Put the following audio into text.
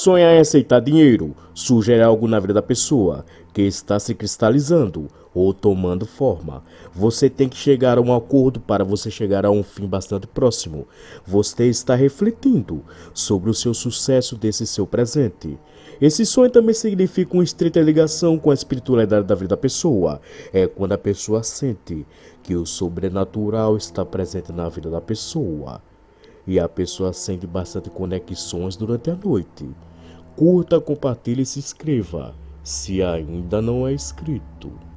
Sonhar em aceitar dinheiro sugere algo na vida da pessoa que está se cristalizando ou tomando forma. Você tem que chegar a um acordo para você chegar a um fim bastante próximo. Você está refletindo sobre o seu sucesso desse seu presente. Esse sonho também significa uma estreita ligação com a espiritualidade da vida da pessoa. É quando a pessoa sente que o sobrenatural está presente na vida da pessoa. E a pessoa sente bastante conexões durante a noite curta, compartilhe e se inscreva, se ainda não é inscrito.